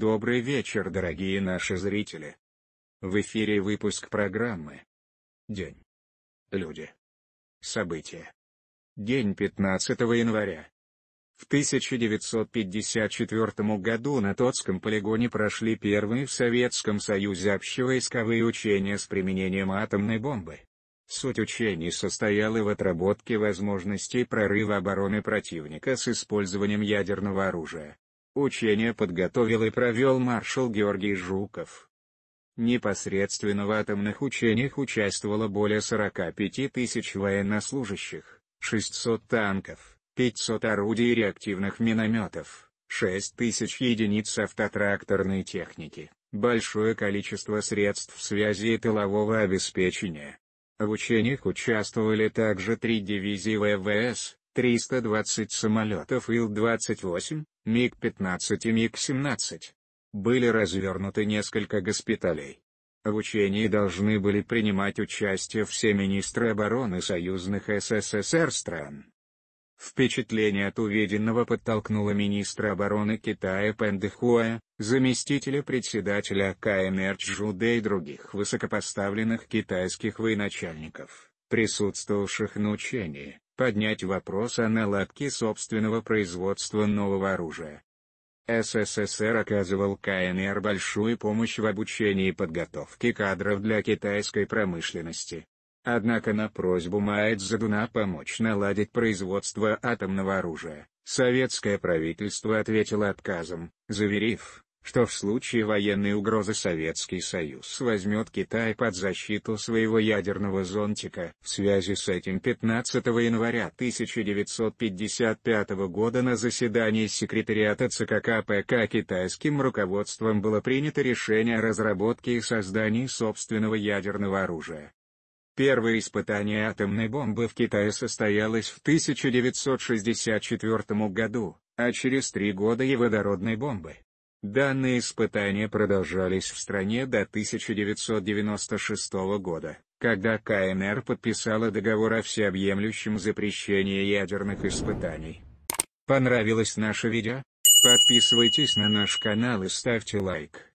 Добрый вечер, дорогие наши зрители. В эфире выпуск программы День. Люди. События. День 15 января. В 1954 году на Тотском полигоне прошли первые в Советском Союзе общевойсковые учения с применением атомной бомбы. Суть учений состояла в отработке возможностей прорыва обороны противника с использованием ядерного оружия. Учение подготовил и провел маршал Георгий Жуков. Непосредственно в атомных учениях участвовало более 45 тысяч военнослужащих, 600 танков, 500 орудий реактивных минометов, 6 тысяч единиц автотракторной техники, большое количество средств связи и тылового обеспечения. В учениях участвовали также три дивизии ВВС, 320 самолетов Ил-28, МиГ-15 и МиГ-17. Были развернуты несколько госпиталей. В учении должны были принимать участие все министры обороны союзных СССР стран. Впечатление от увиденного подтолкнуло министра обороны Китая Пэндехуа, заместителя председателя КМР Чжуда и других высокопоставленных китайских военачальников, присутствовавших на учении, поднять вопрос о наладке собственного производства нового оружия. СССР оказывал КНР большую помощь в обучении и подготовке кадров для китайской промышленности. Однако на просьбу Маэдзе помочь наладить производство атомного оружия, советское правительство ответило отказом, заверив, что в случае военной угрозы Советский Союз возьмет Китай под защиту своего ядерного зонтика. В связи с этим 15 января 1955 года на заседании секретариата ЦК КПК китайским руководством было принято решение о разработке и создании собственного ядерного оружия. Первое испытание атомной бомбы в Китае состоялось в 1964 году, а через три года и водородной бомбы. Данные испытания продолжались в стране до 1996 года, когда КНР подписала договор о всеобъемлющем запрещении ядерных испытаний. Понравилось наше видео? Подписывайтесь на наш канал и ставьте лайк.